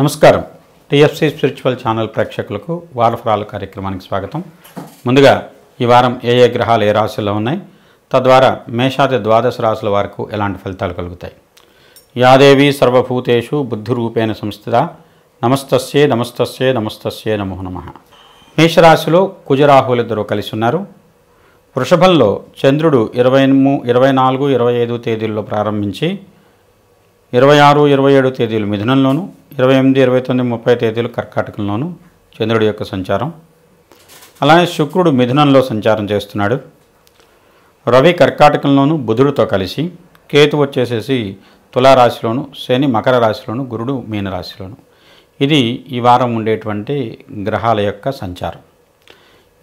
నమస్కారం TFC spiritual channel ప్రేక్షకులకు వారఫరాలు కార్యక్రమానికి స్వాగతం ముందుగా ఈ వారం ఏ ఏ గ్రహాలు ఏ రాశుల్లో ఉన్నాయి తద్వారా మేషాది ద్వాదశ రాశుల వారికి ఎలాంటి ఫలితాలు కలుగుతాయి యాదేవి సర్వభూతేషు రూపేణ సంస్థిత నమస్తస్యే నమస్తస్యే నమస్తస్యే నమో నమ మేషరాశిలో కుజరాహులిద్దరూ కలిసి ఉన్నారు వృషభంలో చంద్రుడు ఇరవై ఇరవై నాలుగు ఇరవై ఐదు తేదీల్లో ప్రారంభించి ఇరవై ఆరు ఇరవై ఏడు తేదీలు మిథునంలోను ఇరవై ఎనిమిది ఇరవై తొమ్మిది ముప్పై తేదీలు కర్కాటకంలోను చంద్రుడి యొక్క సంచారం అలానే శుక్రుడు మిథునంలో సంచారం చేస్తున్నాడు రవి కర్కాటకంలోను బుధుడితో కలిసి కేతు వచ్చేసేసి తులారాశిలోను శని మకర రాశిలోను గురుడు మీనరాశిలోను ఇది ఈ వారం ఉండేటువంటి గ్రహాల యొక్క సంచారం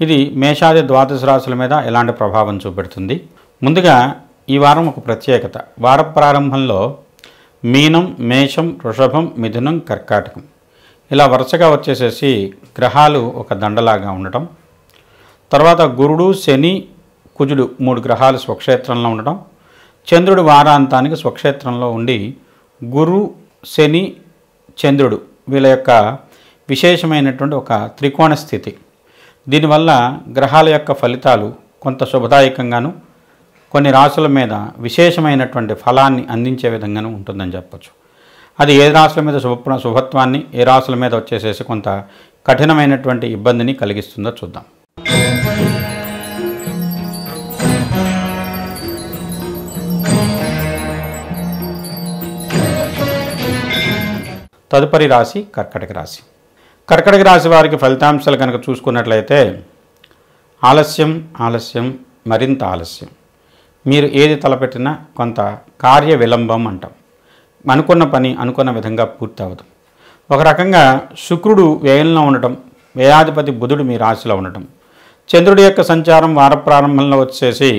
ఇది మేషాది ద్వాదశ రాశుల మీద ఎలాంటి ప్రభావం చూపెడుతుంది ముందుగా ఈ వారం ఒక ప్రత్యేకత వార ప్రారంభంలో మీనం మేషం వృషభం మిథునం కర్కాటకం ఇలా వరుసగా వచ్చేసేసి గ్రహాలు ఒక దండలాగా ఉండటం తర్వాత గురుడు శని కుజుడు మూడు గ్రహాలు స్వక్షేత్రంలో ఉండటం చంద్రుడు వారాంతానికి స్వక్షేత్రంలో ఉండి గురు శని చంద్రుడు వీళ్ళ యొక్క విశేషమైనటువంటి ఒక త్రికోణ స్థితి దీనివల్ల గ్రహాల యొక్క ఫలితాలు కొంత శుభదాయకంగాను కొన్ని రాసుల మీద విశేషమైనటువంటి ఫలాన్ని అందించే విధంగానే ఉంటుందని చెప్పచ్చు అది ఏ రాసుల మీద శుభ శుభత్వాన్ని ఏ రాసుల మీద వచ్చేసేసి కొంత కఠినమైనటువంటి ఇబ్బందిని కలిగిస్తుందో చూద్దాం తదుపరి రాశి కర్కటక రాశి కర్కటక రాశి వారికి ఫలితాంశాలు కనుక చూసుకున్నట్లయితే ఆలస్యం ఆలస్యం మరింత ఆలస్యం మీరు ఏది తలపెట్టినా కొంత కార్య విలంబం అంటాం అనుకున్న పని అనుకున్న విధంగా పూర్తి అవ్వదు ఒక రకంగా శుక్రుడు వ్యయంలో ఉండటం వ్యయాధిపతి బుధుడు మీ రాశిలో ఉండటం చంద్రుడి యొక్క సంచారం వార ప్రారంభంలో వచ్చేసి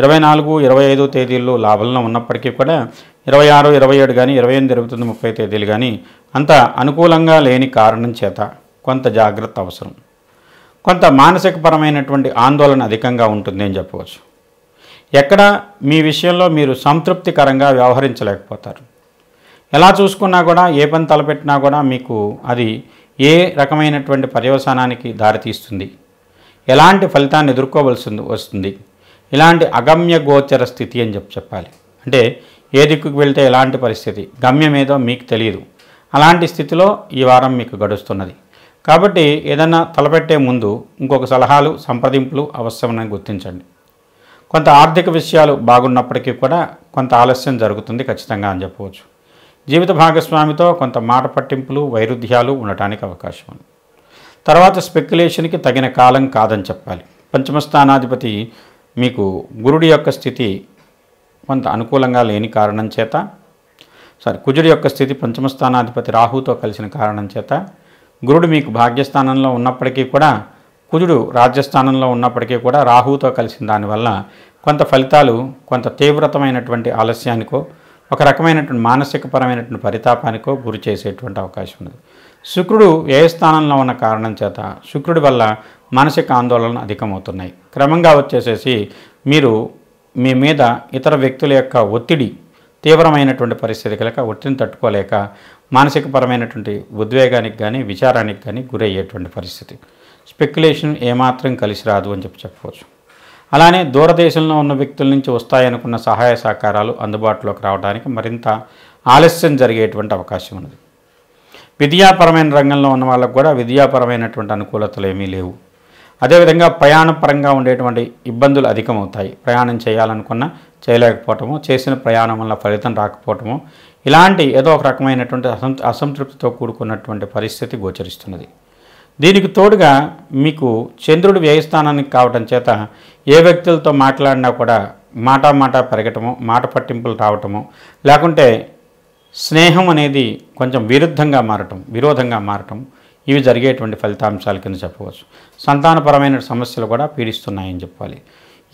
ఇరవై నాలుగు ఇరవై ఐదు తేదీల్లో లాభంలో ఉన్నప్పటికీ కూడా ఇరవై ఆరు ఇరవై ఏడు కానీ ఇరవై ఎనిమిది ఇరవై తొమ్మిది ముప్పై తేదీలు కానీ అంత అనుకూలంగా లేని కారణం చేత కొంత జాగ్రత్త అవసరం కొంత మానసికపరమైనటువంటి ఆందోళన అధికంగా ఉంటుంది అని చెప్పవచ్చు ఎక్కడ మీ విషయంలో మీరు సంతృప్తికరంగా వ్యవహరించలేకపోతారు ఎలా చూసుకున్నా కూడా ఏ పని తలపెట్టినా కూడా మీకు అది ఏ రకమైనటువంటి పర్యవసానానికి దారితీస్తుంది ఎలాంటి ఫలితాన్ని ఎదుర్కోవలసి వస్తుంది ఇలాంటి అగమ్య గోచర స్థితి అని చెప్పి చెప్పాలి అంటే ఏ దిక్కుకు వెళ్తే ఎలాంటి పరిస్థితి గమ్యం ఏదో మీకు తెలియదు అలాంటి స్థితిలో ఈ వారం మీకు గడుస్తున్నది కాబట్టి ఏదన్నా తలపెట్టే ముందు ఇంకొక సలహాలు సంప్రదింపులు అవసరమని గుర్తించండి కొంత ఆర్థిక విషయాలు బాగున్నప్పటికీ కూడా కొంత ఆలస్యం జరుగుతుంది ఖచ్చితంగా అని చెప్పవచ్చు జీవిత భాగస్వామితో కొంత మాట పట్టింపులు వైరుధ్యాలు ఉండటానికి అవకాశం ఉంది తర్వాత స్పెక్యులేషన్కి తగిన కాలం కాదని చెప్పాలి పంచమస్థానాధిపతి మీకు గురుడి యొక్క స్థితి కొంత అనుకూలంగా లేని కారణం చేత సారీ కుజుడి యొక్క స్థితి పంచమస్థానాధిపతి రాహుతో కలిసిన కారణం చేత గురుడు మీకు భాగ్యస్థానంలో ఉన్నప్పటికీ కూడా కుజుడు రాజ్యస్థానంలో ఉన్నప్పటికీ కూడా రాహుతో కలిసిన దానివల్ల కొంత ఫలితాలు కొంత తీవ్రతమైనటువంటి ఆలస్యానికో ఒక రకమైనటువంటి మానసికపరమైనటువంటి పరితాపానికో గురి చేసేటువంటి అవకాశం ఉన్నది శుక్రుడు ఏ స్థానంలో ఉన్న కారణం చేత శుక్రుడి వల్ల మానసిక ఆందోళనలు అధికమవుతున్నాయి క్రమంగా వచ్చేసేసి మీరు మీ మీద ఇతర వ్యక్తుల యొక్క ఒత్తిడి తీవ్రమైనటువంటి పరిస్థితి కలక ఒత్తిడిని తట్టుకోలేక మానసికపరమైనటువంటి ఉద్వేగానికి కానీ విచారానికి కానీ గురయ్యేటువంటి పరిస్థితి స్పెక్యులేషన్ ఏమాత్రం కలిసి రాదు అని చెప్పి చెప్పవచ్చు అలానే దూరదేశంలో ఉన్న వ్యక్తుల నుంచి వస్తాయనుకున్న సహాయ సహకారాలు అందుబాటులోకి రావడానికి మరింత ఆలస్యం జరిగేటువంటి అవకాశం ఉన్నది విద్యాపరమైన రంగంలో ఉన్న వాళ్ళకు కూడా విద్యాపరమైనటువంటి అనుకూలతలు ఏమీ లేవు అదేవిధంగా ప్రయాణపరంగా ఉండేటువంటి ఇబ్బందులు అధికమవుతాయి ప్రయాణం చేయాలనుకున్న చేయలేకపోవటము చేసిన ప్రయాణం వల్ల ఫలితం రాకపోవటము ఇలాంటి ఏదో ఒక రకమైనటువంటి అసంతృప్తితో కూడుకున్నటువంటి పరిస్థితి గోచరిస్తున్నది దీనికి తోడుగా మీకు చంద్రుడు వ్యయస్థానానికి కావటం చేత ఏ వ్యక్తులతో మాట్లాడినా కూడా మాటా మాట పెరగటము మాట పట్టింపులు రావటము లేకుంటే స్నేహం అనేది కొంచెం విరుద్ధంగా మారటం విరోధంగా మారటం ఇవి జరిగేటువంటి ఫలితాంశాలు కింద చెప్పవచ్చు సంతానపరమైన సమస్యలు కూడా పీడిస్తున్నాయని చెప్పాలి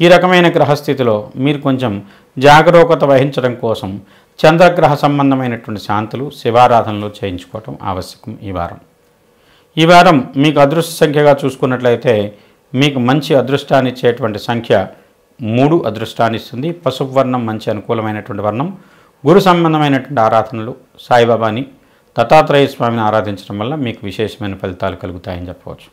ఈ రకమైన గ్రహస్థితిలో మీరు కొంచెం జాగరూకత వహించడం కోసం చంద్రగ్రహ సంబంధమైనటువంటి శాంతులు శివారాధనలు చేయించుకోవటం ఆవశ్యకం ఈ వారం ఈ వారం మీకు అదృష్ట సంఖ్యగా చూసుకున్నట్లయితే మీకు మంచి అదృష్టాన్ని ఇచ్చేటువంటి సంఖ్య మూడు అదృష్టాన్ని ఇస్తుంది పసుపు వర్ణం మంచి అనుకూలమైనటువంటి వర్ణం గురు సంబంధమైనటువంటి ఆరాధనలు సాయిబాబాని దత్తాత్రేయ స్వామిని ఆరాధించడం వల్ల మీకు విశేషమైన ఫలితాలు కలుగుతాయని చెప్పవచ్చు